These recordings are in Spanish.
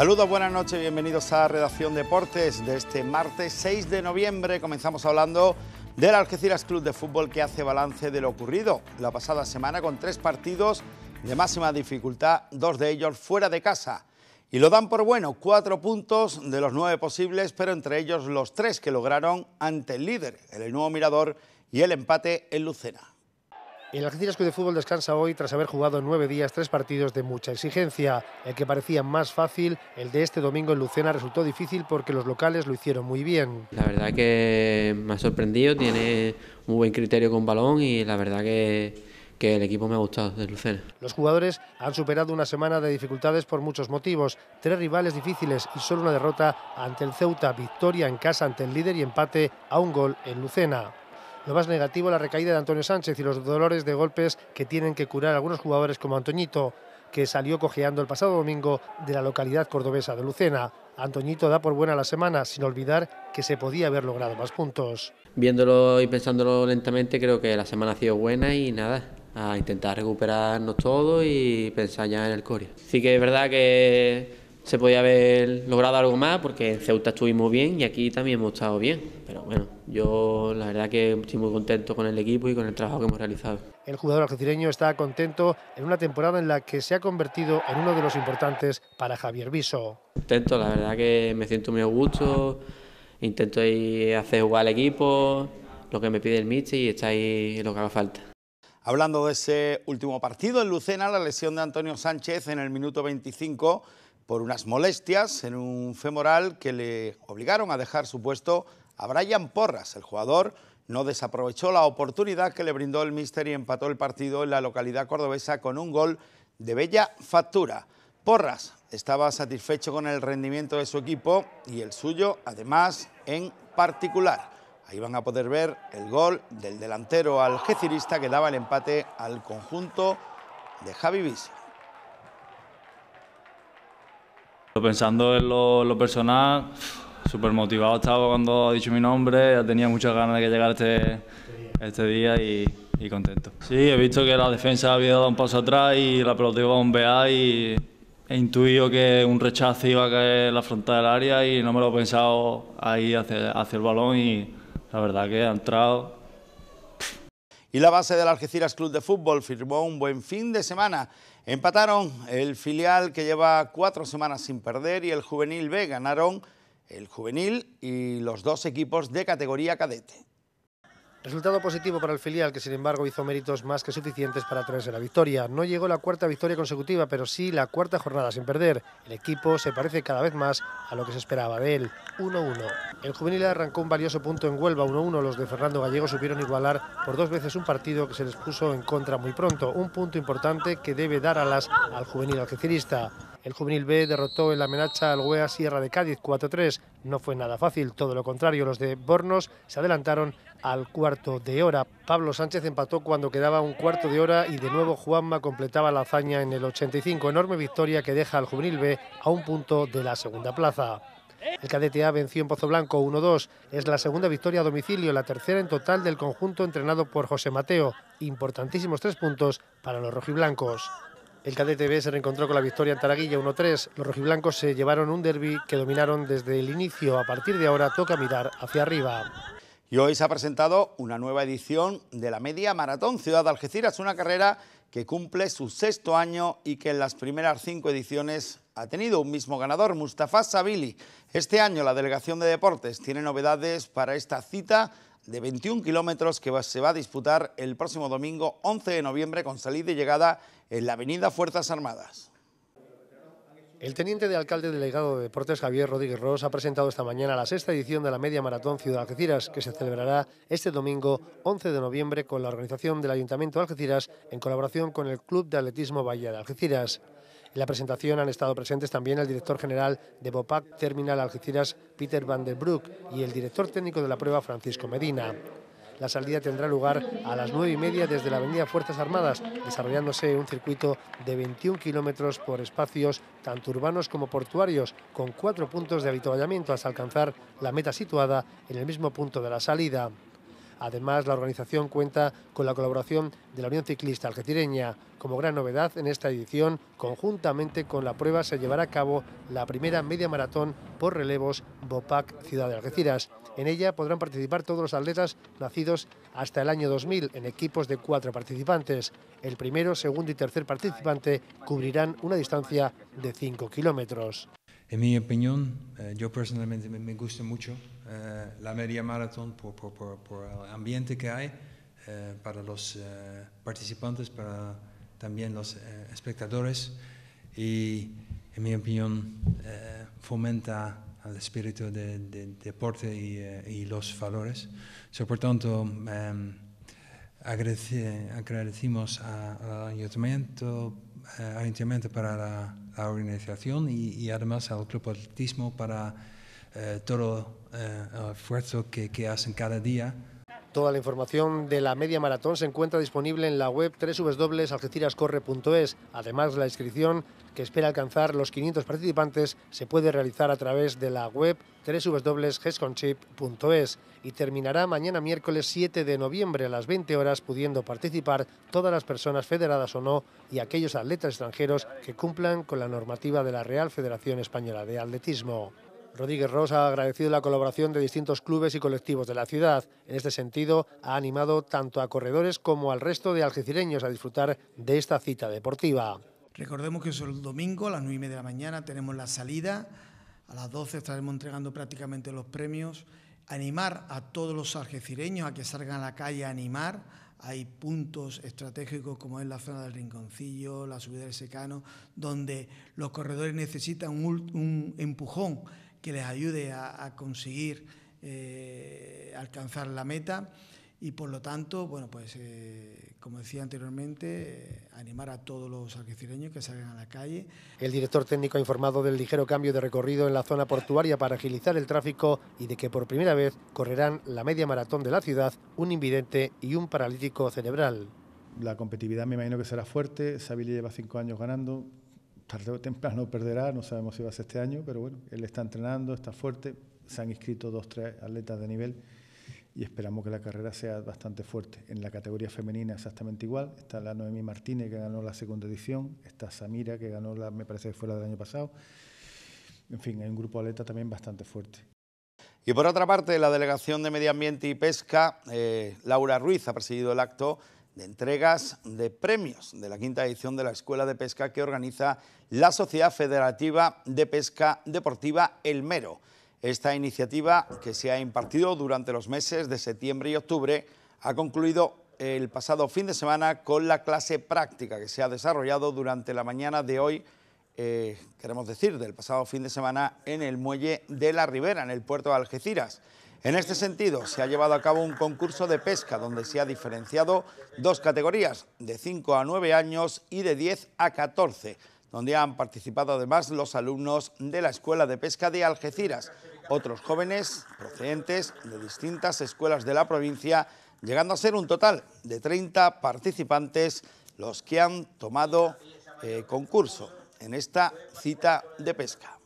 Saludos, buenas noches, bienvenidos a Redacción Deportes de este martes 6 de noviembre. Comenzamos hablando del Algeciras Club de Fútbol que hace balance de lo ocurrido la pasada semana con tres partidos de máxima dificultad, dos de ellos fuera de casa. Y lo dan por bueno, cuatro puntos de los nueve posibles, pero entre ellos los tres que lograron ante el líder, el nuevo Mirador y el empate en Lucena. El Algeciras Club de Fútbol descansa hoy tras haber jugado nueve días tres partidos de mucha exigencia. El que parecía más fácil, el de este domingo en Lucena, resultó difícil porque los locales lo hicieron muy bien. La verdad que me ha sorprendido, tiene un buen criterio con balón y la verdad que, que el equipo me ha gustado de Lucena. Los jugadores han superado una semana de dificultades por muchos motivos, tres rivales difíciles y solo una derrota ante el Ceuta, victoria en casa ante el líder y empate a un gol en Lucena. Lo más negativo, la recaída de Antonio Sánchez y los dolores de golpes que tienen que curar algunos jugadores como Antoñito, que salió cojeando el pasado domingo de la localidad cordobesa de Lucena. Antoñito da por buena la semana, sin olvidar que se podía haber logrado más puntos. Viéndolo y pensándolo lentamente, creo que la semana ha sido buena y nada, a intentar recuperarnos todo y pensar ya en el Coria. Sí que es verdad que se podía haber logrado algo más porque en Ceuta estuvimos bien y aquí también hemos estado bien. Pero bueno, yo la verdad que estoy muy contento con el equipo y con el trabajo que hemos realizado. El jugador argentineño está contento en una temporada en la que se ha convertido en uno de los importantes para Javier Viso. Contento, la verdad que me siento muy a gusto, intento ir a hacer jugar al equipo, lo que me pide el míster y está ahí lo que haga falta. Hablando de ese último partido en Lucena, la lesión de Antonio Sánchez en el minuto 25 por unas molestias en un femoral que le obligaron a dejar su puesto a Brian Porras. El jugador no desaprovechó la oportunidad que le brindó el míster y empató el partido en la localidad cordobesa con un gol de bella factura. Porras estaba satisfecho con el rendimiento de su equipo y el suyo, además, en particular. Ahí van a poder ver el gol del delantero algecirista que daba el empate al conjunto de Javi Bis Pensando en lo, personal, súper motivado estaba cuando ha dicho mi nombre, tenía muchas ganas de que llegara este, este día y, contento. Sí, he visto que la defensa había dado un paso atrás y la pelota iba a bombear y he intuido que un rechazo iba a caer en la frontera del área y no me lo he pensado ahí hacia, el balón y la verdad que ha entrado y la base del Algeciras Club de Fútbol firmó un buen fin de semana Empataron el filial que lleva cuatro semanas sin perder y el juvenil B. Ganaron el juvenil y los dos equipos de categoría cadete. Resultado positivo para el filial, que sin embargo hizo méritos más que suficientes para traerse la victoria. No llegó la cuarta victoria consecutiva, pero sí la cuarta jornada sin perder. El equipo se parece cada vez más a lo que se esperaba de él. 1-1. El juvenil arrancó un valioso punto en Huelva. 1-1. Los de Fernando Gallego supieron igualar por dos veces un partido que se les puso en contra muy pronto. Un punto importante que debe dar alas al juvenil algecirista. El juvenil B derrotó en la amenaza al Huea Sierra de Cádiz 4-3. No fue nada fácil, todo lo contrario, los de Bornos se adelantaron al cuarto de hora. Pablo Sánchez empató cuando quedaba un cuarto de hora y de nuevo Juanma completaba la hazaña en el 85. Enorme victoria que deja al juvenil B a un punto de la segunda plaza. El cadete A venció en Pozo Blanco 1-2. Es la segunda victoria a domicilio, la tercera en total del conjunto entrenado por José Mateo. Importantísimos tres puntos para los rojiblancos. El Cadete B se reencontró con la victoria en Taraguilla 1-3. Los rojiblancos se llevaron un derby que dominaron desde el inicio. A partir de ahora toca mirar hacia arriba. Y hoy se ha presentado una nueva edición de la Media Maratón Ciudad Algeciras, una carrera que cumple su sexto año y que en las primeras cinco ediciones ha tenido un mismo ganador, Mustafa Sabili. Este año la Delegación de Deportes tiene novedades para esta cita de 21 kilómetros que se va a disputar el próximo domingo 11 de noviembre con salida y llegada en la Avenida Fuerzas Armadas. El teniente de alcalde delegado de Deportes, Javier Rodríguez Ross, ha presentado esta mañana la sexta edición de la Media Maratón Ciudad Algeciras, que se celebrará este domingo 11 de noviembre con la organización del Ayuntamiento de Algeciras en colaboración con el Club de Atletismo Bahía de Algeciras. En la presentación han estado presentes también el director general de Bopac Terminal Algeciras, Peter Van der Broek, y el director técnico de la prueba, Francisco Medina. La salida tendrá lugar a las 9 y media desde la Avenida Fuerzas Armadas, desarrollándose un circuito de 21 kilómetros por espacios tanto urbanos como portuarios, con cuatro puntos de avituallamiento hasta alcanzar la meta situada en el mismo punto de la salida. Además, la organización cuenta con la colaboración de la Unión Ciclista Algecireña. Como gran novedad en esta edición, conjuntamente con la prueba se llevará a cabo la primera media maratón por relevos Bopac Ciudad de Algeciras. En ella podrán participar todos los atletas nacidos hasta el año 2000 en equipos de cuatro participantes. El primero, segundo y tercer participante cubrirán una distancia de 5 kilómetros. En mi opinión, eh, yo personalmente me gusta mucho eh, la media maratón por, por, por, por, el ambiente que hay eh, para los eh, participantes, para también los espectadores y en mi opinión fomenta el espíritu de, deporte y, los valores. por tanto, em, agradecemos al ayuntamiento, para la, organización y, y, además al Club Atletismo para eh, todo eh, el esfuerzo que, hacen cada día. Toda la información de la media maratón se encuentra disponible en la web www.algecirascorre.es. Además, la inscripción, que espera alcanzar los 500 participantes, se puede realizar a través de la web www.gesconchip.es y terminará mañana miércoles 7 de noviembre a las 20 horas, pudiendo participar todas las personas federadas o no y aquellos atletas extranjeros que cumplan con la normativa de la Real Federación Española de Atletismo. Rodríguez Rosa ha agradecido la colaboración de distintos clubes y colectivos de la ciudad. En este sentido, ha animado tanto a corredores como al resto de algecireños a disfrutar de esta cita deportiva. Recordemos que es el domingo a las 9 y media de la mañana tenemos la salida, a las 12 estaremos entregando prácticamente los premios. Animar a todos los algecireños a que salgan a la calle a animar. Hay puntos estratégicos como es la zona del Rinconcillo, la subida del Secano, donde los corredores necesitan un, un empujón que les ayude a, conseguir eh, alcanzar la meta y por lo tanto, bueno, pues eh, como decía anteriormente, eh, animar a todos los algecireños que salgan a la calle. El director técnico ha informado del ligero cambio de recorrido en la zona portuaria para agilizar el tráfico y de que por primera vez correrán la media maratón de la ciudad, un invidente y un paralítico cerebral. La competitividad me imagino que será fuerte, Sabili lleva cinco años ganando, tarde o temprano perderá, no sabemos si va a ser este año, pero bueno, él está entrenando, está fuerte, se han inscrito dos, tres atletas de nivel y esperamos que la carrera sea bastante fuerte. En la categoría femenina exactamente igual, está la Noemí Martínez que ganó la segunda edición, está Samira que ganó la, me parece que fue la del año pasado. En fin, hay un grupo de atleta también bastante fuerte. Y por otra parte, la Delegación de Medio Ambiente y Pesca, eh, Laura Ruiz ha presidido el acto de entregas de premios de la quinta edición de la Escuela de Pesca que organiza la Sociedad Federativa de Pesca Deportiva El Mero. Esta iniciativa, que se ha impartido durante los meses de septiembre y octubre, ha concluido el pasado fin de semana con la clase práctica que se ha desarrollado durante la mañana de hoy, eh, queremos decir, del pasado fin de semana en el muelle de la Ribera, en el puerto de Algeciras. En este sentido, se ha llevado a cabo un concurso de pesca donde se ha diferenciado dos categorías, de 5 a 9 años y de 10 a 14, donde han participado además los alumnos de la Escuela de Pesca de Algeciras, otros jóvenes procedentes de distintas escuelas de la provincia, llegando a ser un total de 30 participantes los que han tomado eh, concurso en esta cita de pesca.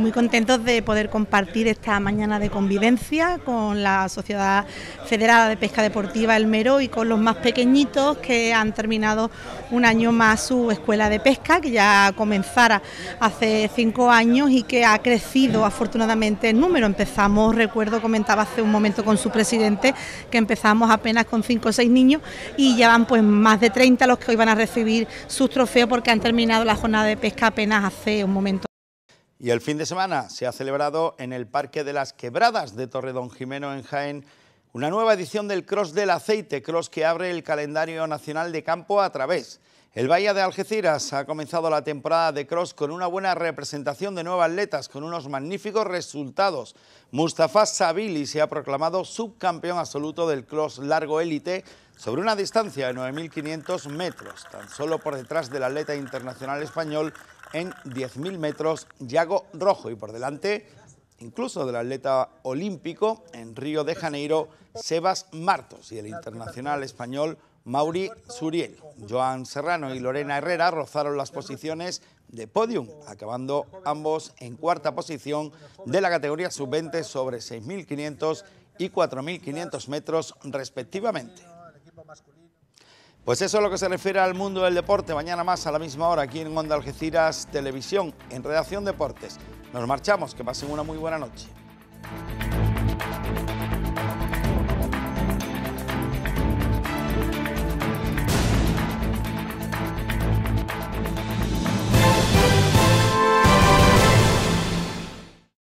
Muy contentos de poder compartir esta mañana de convivencia con la Sociedad Federada de Pesca Deportiva El Mero y con los más pequeñitos que han terminado un año más su escuela de pesca, que ya comenzara hace cinco años y que ha crecido afortunadamente en número. Empezamos, recuerdo, comentaba hace un momento con su presidente, que empezamos apenas con cinco o seis niños y ya van pues más de 30 los que hoy van a recibir sus trofeos porque han terminado la jornada de pesca apenas hace un momento. Y el fin de semana se ha celebrado en el Parque de las Quebradas de Torredón Jimeno en Jaén una nueva edición del Cross del Aceite, Cross que abre el calendario nacional de campo a través. El Bahía de Algeciras ha comenzado la temporada de Cross con una buena representación de nuevas atletas, con unos magníficos resultados. Mustafa Sabili se ha proclamado subcampeón absoluto del Cross Largo Élite sobre una distancia de 9.500 metros, tan solo por detrás del atleta internacional español en 10.000 metros Yago Rojo y por delante incluso del atleta olímpico en Río de Janeiro Sebas Martos y el internacional español Mauri Suriel. Joan Serrano y Lorena Herrera rozaron las posiciones de podium, acabando ambos en cuarta posición de la categoría sub-20 sobre 6.500 y 4.500 metros respectivamente. Pues eso es lo que se refiere al mundo del deporte. Mañana más a la misma hora aquí en Onda Algeciras Televisión, en Redacción Deportes. Nos marchamos, que pasen una muy buena noche.